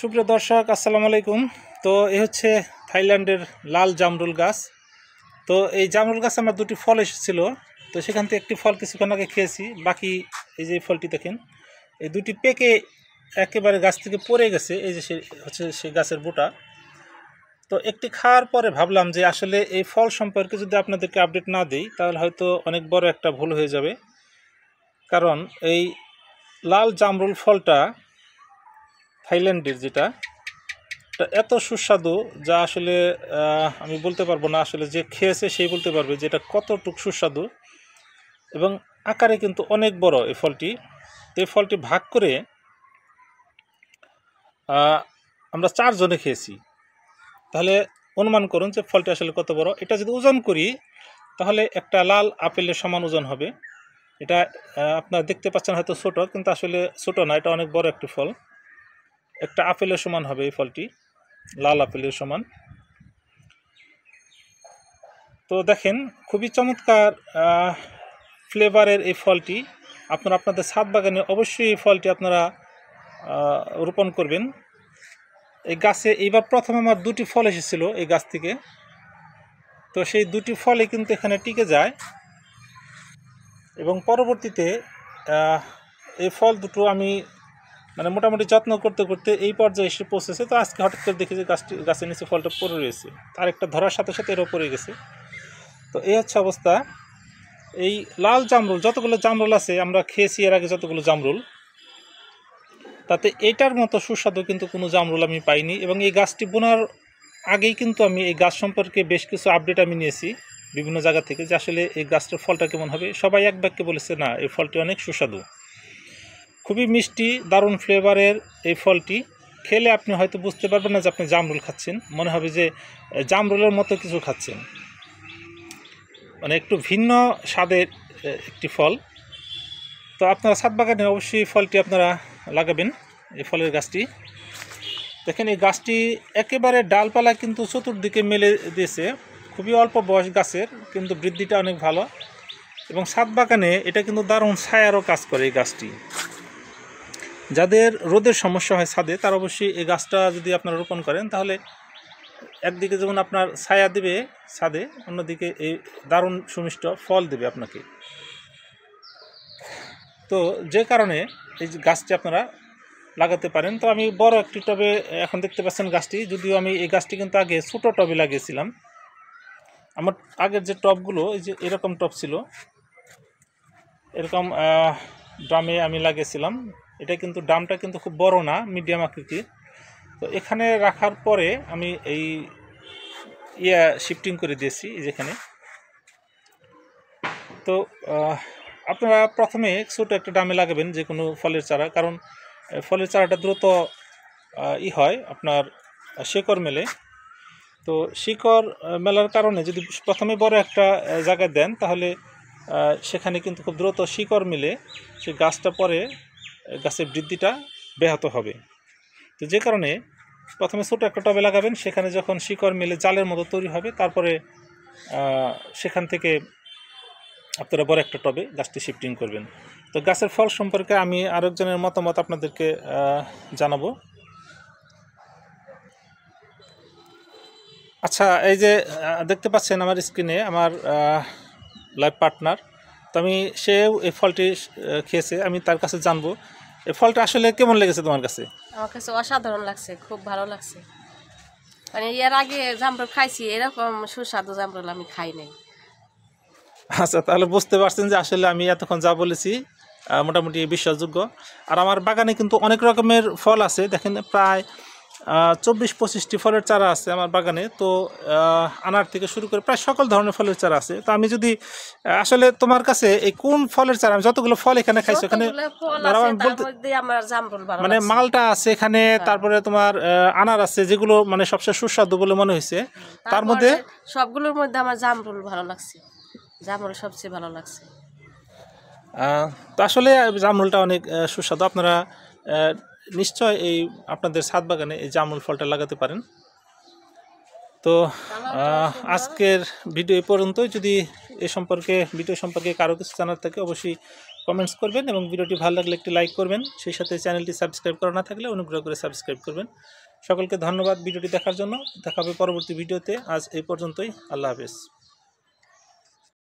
সুপ্রিয় দর্শক আসসালামু আলাইকুম তো এই হচ্ছে থাইল্যান্ডের লাল জামরুল গাছ তো এই জামরুল গাছ আমার দুটি ফল এসেছিল তো সেখান থেকে একটি ফল কিছুক্ষণ আগে খেয়েছি বাকি এই যে ফলটি দেখেন এই দুটি পেকে একেবারে গাছ থেকে পড়ে গেছে এই যে সে হচ্ছে সেই গাছের বোটা তো একটি খাওয়ার পরে ভাবলাম যে আসলে এই ফল সম্পর্কে যদি আপনাদেরকে আপডেট না দিই তাহলে হয়তো অনেক বড় একটা ভুল হয়ে যাবে কারণ এই লাল জামরুল ফলটা থাইল্যান্ডের যেটা এত সুস্বাদু যা আসলে আমি বলতে পারবো না আসলে যে খেয়েছে সেই বলতে পারবে যে এটা কতটুক সুস্বাদু এবং আকারে কিন্তু অনেক বড় এই ফলটি এই ফলটি ভাগ করে আমরা চারজনে খেয়েছি তাহলে অনুমান করুন যে ফলটি আসলে কত বড় এটা যদি ওজন করি তাহলে একটা লাল আপেলের সমান ওজন হবে এটা আপনারা দেখতে পাচ্ছেন হয়তো ছোট কিন্তু আসলে ছোট না এটা অনেক বড় একটি ফল একটা আপেলের সমান হবে এই ফলটি লাল আপেলের সমান তো দেখেন খুবই চমৎকার ফ্লেভারের এই ফলটি আপনারা আপনাদের ছাদ বাগানে অবশ্যই এই ফলটি আপনারা রোপণ করবেন এই গাছে এইবার প্রথম আমার দুটি ফল এসেছিল এই গাছ থেকে তো সেই দুটি ফলে কিন্তু এখানে টিকে যায় এবং পরবর্তীতে এই ফল দুটো আমি মানে মোটামুটি যত্ন করতে করতে এই পর্যায়ে এসে পৌঁছেছে তো আজকে হঠাৎ করে দেখি যে গাছটি গাছের নিচে ফলটা পড়ে রয়েছে আর একটা ধরার সাথে সাথে এরও পড়ে গেছে তো এই হচ্ছে অবস্থা এই লাল জামরুল যতগুলো জামরুল আছে আমরা খেয়েছি এর আগে যতগুলো জামরুল তাতে এটার মতো সুস্বাদু কিন্তু কোনো জামরুল আমি পাইনি এবং এই গাছটি বোনার আগেই কিন্তু আমি এই গাছ সম্পর্কে বেশ কিছু আপডেট আমি নিয়েছি বিভিন্ন জায়গা থেকে যে আসলে এই গাছটার ফলটা কেমন হবে সবাই এক বাক্যে বলেছে না এই ফলটি অনেক সুস্বাদু খুবই মিষ্টি দারুণ ফ্লেভারের এই ফলটি খেলে আপনি হয়তো বুঝতে পারবেন না যে আপনি জামরুল খাচ্ছেন মনে হবে যে জামরুলের মতো কিছু খাচ্ছেন মানে একটু ভিন্ন স্বাদের একটি ফল তো আপনারা ছাদ বাগানে অবশ্যই ফলটি আপনারা লাগাবেন এই ফলের গাছটি দেখেন এই গাছটি একেবারে ডালপালা কিন্তু চতুর্দিকে মেলে দিয়েছে খুবই অল্প বয়স গাছের কিন্তু বৃদ্ধিটা অনেক ভালো এবং ছাদ বাগানে এটা কিন্তু দারুণ ছায়ারও কাজ করে এই গাছটি যাদের রোদের সমস্যা হয় ছাদে তার অবশ্যই এই গাছটা যদি আপনারা রোপণ করেন তাহলে একদিকে যেমন আপনার ছায়া দেবে ছাদে অন্যদিকে এই দারুণ সুমিষ্ট ফল দেবে আপনাকে তো যে কারণে এই গাছটি আপনারা লাগাতে পারেন তো আমি বড় একটি টবে এখন দেখতে পাচ্ছেন গাছটি যদিও আমি এই গাছটি কিন্তু আগে ছোটো টবে লাগিয়েছিলাম আমার আগের যে টবগুলো এই যে এরকম টব ছিল এরকম ড্রামে আমি লাগিয়েছিলাম এটা কিন্তু দামটা কিন্তু খুব বড় না মিডিয়াম আকৃতির তো এখানে রাখার পরে আমি এই ইয়া শিফটিং করে দিয়েছি যেখানে তো আপনারা প্রথমে ছোটো একটা ডামে লাগাবেন যে কোনো ফলের চারা কারণ ফলের চারাটা দ্রুত ই হয় আপনার শেকর মেলে তো শিকড় মেলার কারণে যদি প্রথমে বড় একটা জায়গায় দেন তাহলে সেখানে কিন্তু খুব দ্রুত শিকড় মিলে সে গাছটা পরে গাছের বৃদ্ধিটা ব্যাহত হবে তো যে কারণে প্রথমে ছোটো একটা টবে লাগাবেন সেখানে যখন শিকড় মেলে জালের মতো তৈরি হবে তারপরে সেখান থেকে আপনারা বড় একটা টবে গাছটি শিফটিং করবেন তো গাছের ফল সম্পর্কে আমি আরেকজনের মতামত আপনাদেরকে জানাবো আচ্ছা এই যে দেখতে পাচ্ছেন আমার স্ক্রিনে আমার লাইভ পার্টনার তো আমি সেও এই ফলটি খেয়েছে আমি তার কাছে জানবো এই ফলটা আসলে কেমন লেগেছে তোমার কাছে আমার কাছে অসাধারণ লাগছে খুব ভালো লাগছে মানে এর আগে জামরুল খাইছি এরকম সুস্বাদু জামরুল আমি খাই নাই আচ্ছা তাহলে বুঝতে পারছেন যে আসলে আমি এতক্ষণ যা বলেছি মোটামুটি বিশ্বাসযোগ্য আর আমার বাগানে কিন্তু অনেক রকমের ফল আছে দেখেন প্রায় চব্বিশ পঁচিশটি ফলের চারা আছে আমার বাগানে তো আনার থেকে শুরু করে প্রায় সকল ধরনের ফলের চারা আছে তো আমি যদি আসলে তোমার কাছে এই কোন ফলের চারা আমি যতগুলো ফল এখানে খাইছি ওখানে মানে মালটা আছে এখানে হ্যাঁ। তারপরে তোমার আনার আছে যেগুলো মানে সবচেয়ে সুস্বাদু বলে মনে হয়েছে তার মধ্যে সবগুলোর মধ্যে আমার জামরুল ভালো লাগছে জামরুল সবচেয়ে ভালো লাগছে তো আসলে জামরুলটা অনেক সুস্বাদু আপনারা নিশ্চয় এই আপনাদের সাত বাগানে এই জামুল ফলটা লাগাতে পারেন তো আজকের ভিডিও এ পর্যন্ত যদি এ সম্পর্কে ভিডিও সম্পর্কে কারো কিছু জানার থাকে অবশ্যই কমেন্টস করবেন এবং ভিডিওটি ভালো লাগলে একটি লাইক করবেন সেই সাথে চ্যানেলটি সাবস্ক্রাইব করা না থাকলে অনুগ্রহ করে সাবস্ক্রাইব করবেন সকলকে ধন্যবাদ ভিডিওটি দেখার জন্য দেখা হবে পরবর্তী ভিডিওতে আজ এই পর্যন্তই আল্লাহ হাফেজ